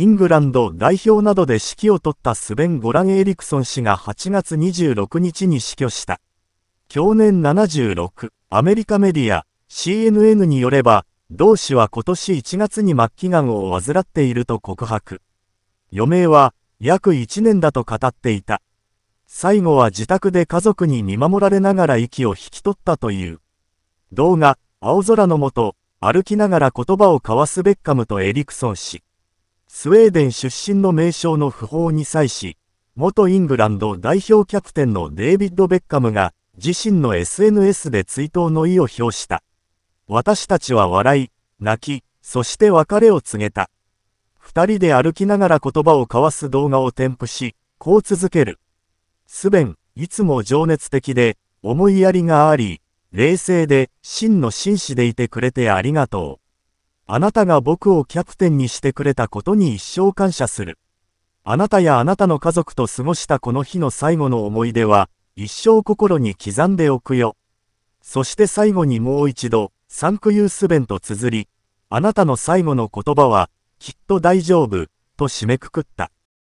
イングランド代表などで指揮を執ったスベン・ゴラン・エリクソン氏が8月26日に死去した。去年76、アメリカメディア、CNN によれば、同氏は今年1月に末期癌を患っていると告白。余命は約1年だと語っていた。最後は自宅で家族に見守られながら息を引き取ったという。動画、青空の下、歩きながら言葉を交わすベッカムとエリクソン氏。スウェーデン出身の名将の訃報に際し、元イングランド代表キャプテンのデイビッド・ベッカムが自身の SNS で追悼の意を表した。私たちは笑い、泣き、そして別れを告げた。二人で歩きながら言葉を交わす動画を添付し、こう続ける。スベン、いつも情熱的で、思いやりがあり、冷静で、真の紳士でいてくれてありがとう。あなたが僕をキャプテンにしてくれたことに一生感謝する。あなたやあなたの家族と過ごしたこの日の最後の思い出は、一生心に刻んでおくよ。そして最後にもう一度、サンクユース弁と綴り、あなたの最後の言葉は、きっと大丈夫、と締めくくった。